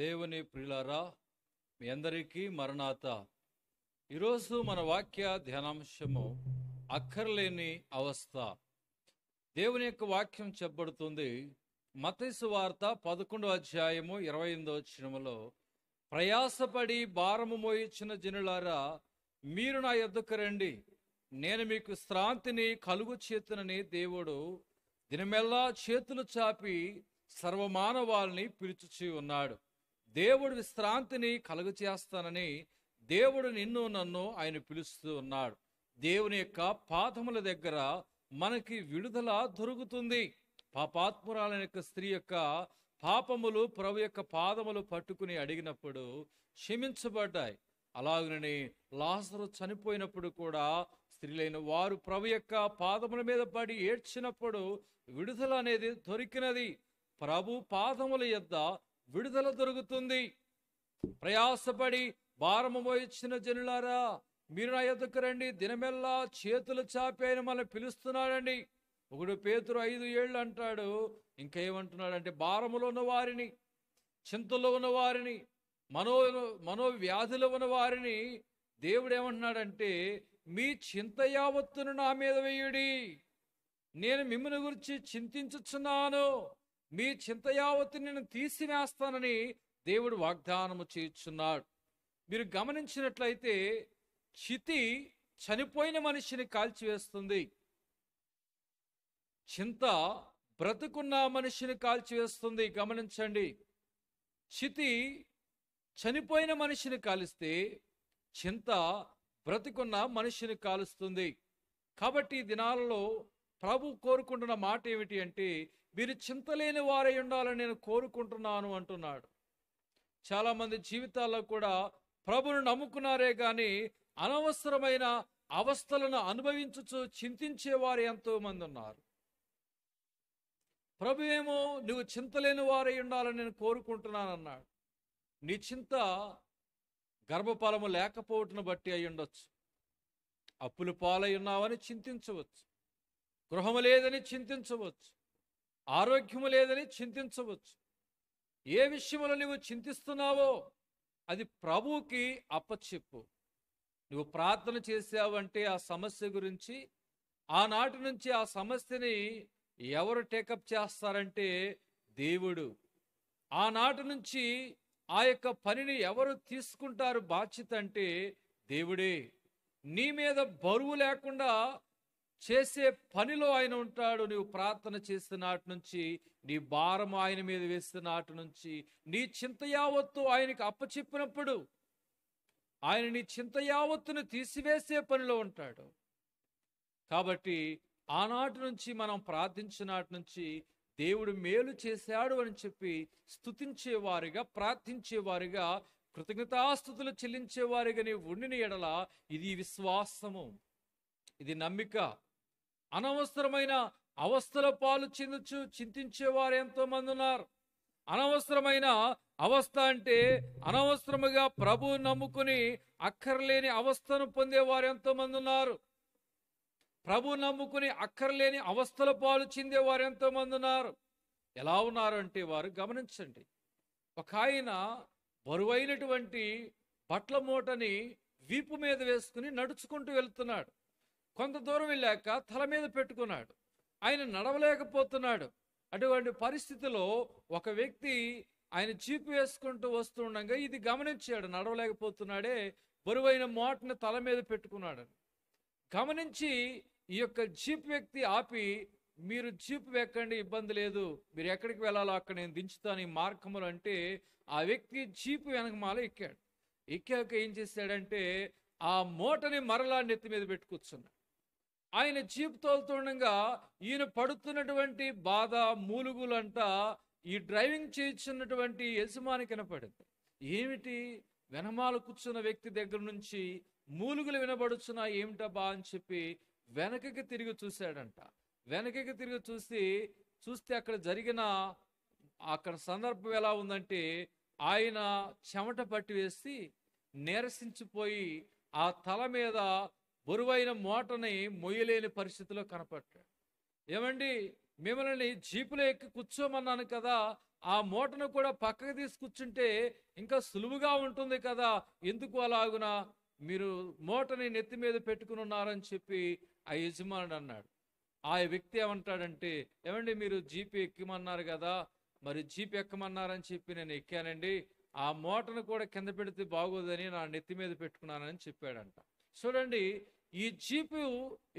దేవుని ప్రిలారా మీ అందరికీ మరణాత ఈరోజు మన వాక్య ధ్యానాంశము అక్కర్లేని అవస్థ దేవుని యొక్క వాక్యం చెప్పబడుతుంది మతసు వార్త పదకొండో అధ్యాయము ఇరవై ఎనిమిదో చినములో ప్రయాసపడి భారము మోయించిన జనులారా మీరు నా ఎద్దుకు రండి నేను మీకు శ్రాంతిని కలుగు చేతునని దేవుడు దినమెల్లా చేతులు చాపి సర్వమానవాల్ని పిలుచుచి ఉన్నాడు దేవుడు విశ్రాంతిని కలుగు చేస్తానని దేవుడు నిన్ను నన్ను ఆయన పిలుస్తూ ఉన్నాడు దేవుని యొక్క పాదముల దగ్గర మనకి విడుదల దొరుకుతుంది పాపాత్మురాలైన యొక్క స్త్రీ యొక్క పాపములు ప్రభు యొక్క పాదములు పట్టుకుని అడిగినప్పుడు క్షమించబడ్డాయి అలాగనే లాసరు చనిపోయినప్పుడు కూడా స్త్రీలైన వారు ప్రభు యొక్క పాదముల మీద పడి ఏడ్చినప్పుడు విడుదల అనేది దొరికినది ప్రభు పాదముల యొద్ద విడుదల దొరుకుతుంది ప్రయాసపడి భారము వహించిన జనులారా మీరు నా ఎదుకు రండి దినమెల్లా చేతులు చాపాయని మనం పిలుస్తున్నాడండి ఒకడు పేతురు ఐదు ఏళ్ళు అంటాడు ఇంకేమంటున్నాడంటే భారములో ఉన్న వారిని చింతలో ఉన్న వారిని మనో మనోవ్యాధులు ఉన్న వారిని దేవుడు ఏమంటున్నాడంటే మీ చింత యావత్తును నా మీద వేయుడి నేను మిమ్మల్ని గురించి చింతించుచున్నాను మీ చింతయావతిని నేను తీసివేస్తానని దేవుడు వాగ్దానము చేయుచున్నాడు మీరు గమనించినట్లయితే చితి చనిపోయిన మనిషిని కాల్చివేస్తుంది చింత బ్రతుకున్న మనిషిని కాల్చివేస్తుంది గమనించండి చితి చనిపోయిన మనిషిని కాలిస్తే చింత బ్రతుకున్న మనిషిని కాలుస్తుంది కాబట్టి దినాలలో ప్రభు కోరుకుంటున్న మాట ఏమిటి అంటే మీరు చింతలేని వారై ఉండాలని నేను కోరుకుంటున్నాను అంటున్నాడు చాలామంది జీవితాల్లో కూడా ప్రభును నమ్ముకున్నారే కానీ అనవసరమైన అవస్థలను అనుభవించుచు చింతించేవారు ఎంతోమంది ఉన్నారు ప్రభు ఏమో నువ్వు చింతలేని వారై ఉండాలని నేను కోరుకుంటున్నాను అన్నాడు నీ చింత గర్భఫలము లేకపోవటను బట్టి అయి ఉండొచ్చు అప్పులు పాలై ఉన్నావని చింతించవచ్చు గృహము లేదని చింతించవచ్చు ఆరోగ్యము లేదని చింతించవచ్చు ఏ విషయంలో నువ్వు చింతిస్తున్నావో అది ప్రభువుకి అప్పచెప్పు నువ్వు ప్రార్థన చేసావంటే ఆ సమస్య గురించి ఆనాటి నుంచి ఆ సమస్యని ఎవరు టేకప్ చేస్తారంటే దేవుడు ఆనాటి నుంచి ఆ యొక్క పనిని ఎవరు తీసుకుంటారు బాధ్యత అంటే దేవుడే నీ మీద బరువు లేకుండా చేసే పనిలో ఆయన ఉంటాడు నీవు ప్రార్థన చేసిన నుంచి నీ భారం ఆయన మీద వేస్తున్న నాటి నుంచి నీ చింత యావత్తు ఆయనకి అప్పచెప్పినప్పుడు ఆయన నీ చింత యావత్తును తీసివేసే పనిలో ఉంటాడు కాబట్టి ఆనాటి నుంచి మనం ప్రార్థించినాటి నుంచి దేవుడు మేలు చేశాడు అని చెప్పి స్థుతించేవారిగా ప్రార్థించేవారిగా కృతజ్ఞతాస్థుతులు చెల్లించేవారిగా నీ ఉండిన ఎడల ఇది విశ్వాసము ఇది నమ్మిక అనవసరమైన అవస్థల పాలు వారు చింతించేవారు మంది ఉన్నారు అనవసరమైన అవస్థ అంటే అనవసరముగా ప్రభు నమ్ముకుని అక్కర్లేని అవస్థను పొందేవారు మంది ఉన్నారు ప్రభు నమ్ముకుని అక్కర్లేని అవస్థల పాలు చెందేవారు మంది ఉన్నారు ఎలా ఉన్నారు అంటే వారు గమనించండి ఒక ఆయన బరువైనటువంటి బట్ల మూటని వీపు మీద వేసుకుని నడుచుకుంటూ వెళ్తున్నాడు కొంత దూరం వెళ్ళాక తల మీద పెట్టుకున్నాడు ఆయన నడవలేకపోతున్నాడు అటువంటి పరిస్థితిలో ఒక వ్యక్తి ఆయన చీపు వేసుకుంటూ వస్తుండగా ఇది గమనించాడు నడవలేకపోతున్నాడే బరువైన మోటను తల మీద పెట్టుకున్నాడు గమనించి ఈ యొక్క జీప్ వ్యక్తి ఆపి మీరు జీపు వెక్కండి ఇబ్బంది లేదు మీరు ఎక్కడికి వెళ్ళాలో అక్కడ నేను దించుతాను ఈ మార్గములు అంటే ఆ వ్యక్తి వెనక వెనకమాల ఎక్కాడు ఎక్కాక ఏం చేశాడంటే ఆ మూటని మరలా నెత్తి మీద పెట్టుకూర్చున్నాడు ఆయన చీప్ తోలుతుండగా ఈయన పడుతున్నటువంటి బాధ మూలుగులంట ఈ డ్రైవింగ్ చేయించినటువంటి యజమాని కనపడింది ఏమిటి వెనమాల కూర్చున్న వ్యక్తి దగ్గర నుంచి మూలుగులు వినబడుచున్నా బా అని చెప్పి వెనకకి తిరిగి చూశాడంట వెనకకి తిరిగి చూసి చూస్తే అక్కడ జరిగిన అక్కడ సందర్భం ఎలా ఉందంటే ఆయన చెమట పట్టి వేసి నీరసించిపోయి ఆ తల మీద బరువైన మోటని మొయ్యలేని పరిస్థితిలో కనపడ్డాడు ఏమండి మిమ్మల్ని జీపులో ఎక్కి కూర్చోమన్నాను కదా ఆ మోటను కూడా పక్కకు తీసుకొచ్చుంటే ఇంకా సులువుగా ఉంటుంది కదా ఎందుకు అలాగున మీరు మోటని నెత్తి మీద పెట్టుకుని ఉన్నారని చెప్పి ఆ యజమానుడు అన్నాడు ఆ వ్యక్తి ఏమంటాడంటే ఏమండి మీరు జీపు ఎక్కమన్నారు కదా మరి జీప్ ఎక్కమన్నారని చెప్పి నేను ఎక్కానండి ఆ మోటను కూడా కింద పెడితే బాగోదని నా నెత్తి మీద పెట్టుకున్నానని చెప్పాడంట చూడండి ఈ జీపు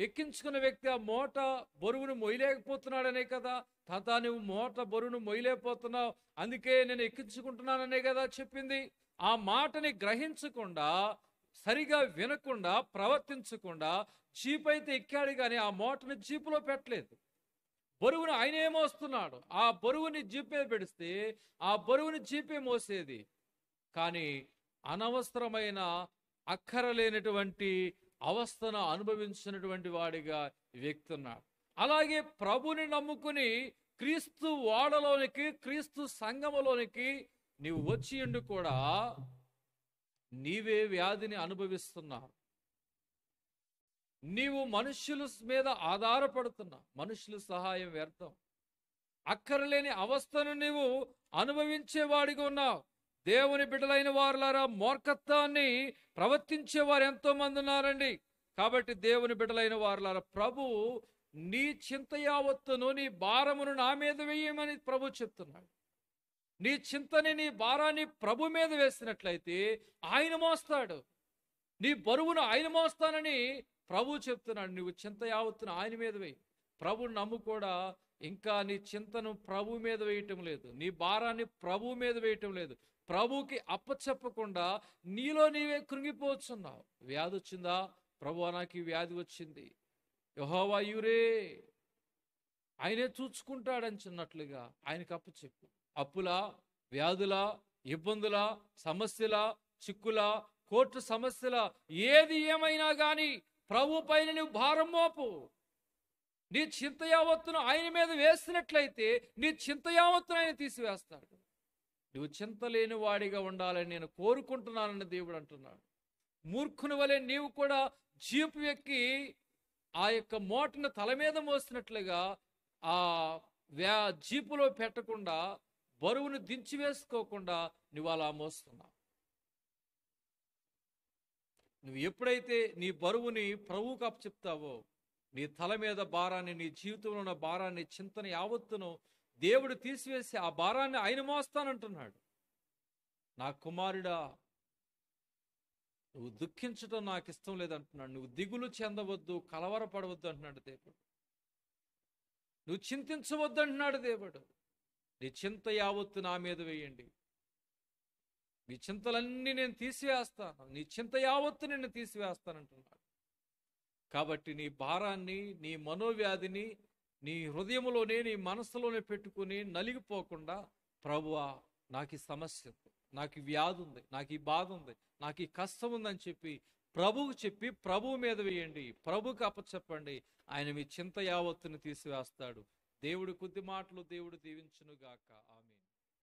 ఎక్కించుకున్న వ్యక్తి ఆ మూట బరువును మొయ్యలేకపోతున్నాడనే కదా తాత నువ్వు మూట బరువును మొయ్యలేకపోతున్నావు అందుకే నేను ఎక్కించుకుంటున్నాననే కదా చెప్పింది ఆ మాటని గ్రహించకుండా సరిగా వినకుండా ప్రవర్తించకుండా జీప్ అయితే ఎక్కాడు కానీ ఆ మూటని జీపులో పెట్టలేదు బరువును ఆయనే మోస్తున్నాడు ఆ బరువుని జీపే పెడిస్తే ఆ బరువుని జీపే మోసేది కానీ అనవసరమైన అక్కరలేనటువంటి అవస్థను అనుభవించినటువంటి వాడిగా వ్యక్తి ఉన్నాడు అలాగే ప్రభుని నమ్ముకుని క్రీస్తు వాడలోనికి క్రీస్తు సంగమలోనికి నీవు వచ్చి ఉండి కూడా నీవే వ్యాధిని అనుభవిస్తున్నావు నీవు మనుషుల మీద ఆధారపడుతున్నా మనుషుల సహాయం వ్యర్థం అక్కరలేని అవస్థను నీవు అనుభవించేవాడిగా ఉన్నావు దేవుని బిడ్డలైన వారులారా మూర్ఖత్వాన్ని ప్రవర్తించే వారు ఎంతో మంది ఉన్నారండి కాబట్టి దేవుని బిడ్డలైన వారులారా ప్రభు నీ చింత యావత్తును నీ భారమును నా మీద వేయమని ప్రభు చెప్తున్నాడు నీ చింతని నీ భారాన్ని ప్రభు మీద వేసినట్లయితే ఆయన మోస్తాడు నీ బరువును ఆయన మోస్తానని ప్రభు చెప్తున్నాడు నువ్వు చింత యావత్తును ఆయన మీద వేయి ప్రభు నమ్ము కూడా ఇంకా నీ చింతను ప్రభు మీద వేయటం లేదు నీ భారాన్ని ప్రభు మీద వేయటం లేదు ప్రభుకి అప్పచెప్పకుండా నీలో నీవే కృంగిపోవచ్చున్నావు వ్యాధి వచ్చిందా ప్రభు నాకు వ్యాధి వచ్చింది యహోవా యూరే ఆయనే చూచుకుంటాడని చిన్నట్లుగా ఆయనకు అప్పు చెప్పు అప్పులా వ్యాధుల ఇబ్బందుల సమస్యల చిక్కుల కోర్టు సమస్యల ఏది ఏమైనా కానీ ప్రభు పైన నువ్వు భారం మోపు నీ చింత యావత్తును ఆయన మీద వేసినట్లయితే నీ చింత యావత్తును ఆయన తీసివేస్తాడు నువ్వు చింతలేని వాడిగా ఉండాలని నేను కోరుకుంటున్నానని దేవుడు అంటున్నాడు మూర్ఖుని వలె నీవు కూడా జీపు ఎక్కి ఆ యొక్క మోటను తల మీద మోసినట్లుగా ఆ వ్యా జీపులో పెట్టకుండా బరువును దించి వేసుకోకుండా నువ్వు అలా మోస్తున్నావు నువ్వు ఎప్పుడైతే నీ బరువుని ప్రభువు కప్పు చెప్తావో నీ తల మీద భారాన్ని నీ జీవితంలో ఉన్న భారాన్ని చింతన యావత్తును దేవుడు తీసివేసి ఆ భారాన్ని ఆయన మోస్తానంటున్నాడు నా కుమారుడా నువ్వు దుఃఖించడం నాకు ఇష్టం లేదంటున్నాడు నువ్వు దిగులు చెందవద్దు కలవరపడవద్దు అంటున్నాడు దేవుడు నువ్వు చింతించవద్దు అంటున్నాడు దేవుడు నీ చింత యావత్తు నా మీద వేయండి నీ చింతలన్నీ నేను తీసివేస్తాను నీ చింత యావత్తు నిన్ను తీసివేస్తానంటున్నాడు కాబట్టి నీ భారాన్ని నీ మనోవ్యాధిని నీ హృదయంలోనే నీ మనసులోనే పెట్టుకుని నలిగిపోకుండా ప్రభువా నాకు ఈ సమస్య ఉంది నాకు ఈ వ్యాధి ఉంది నాకు ఈ బాధ ఉంది నాకు ఈ కష్టం ఉందని చెప్పి ప్రభువు చెప్పి ప్రభువు మీద వేయండి ప్రభుకి అప్పచెప్పండి ఆయన మీ చింత యావత్తుని తీసివేస్తాడు దేవుడు కొద్ది మాటలు దేవుడు దీవించునుగాక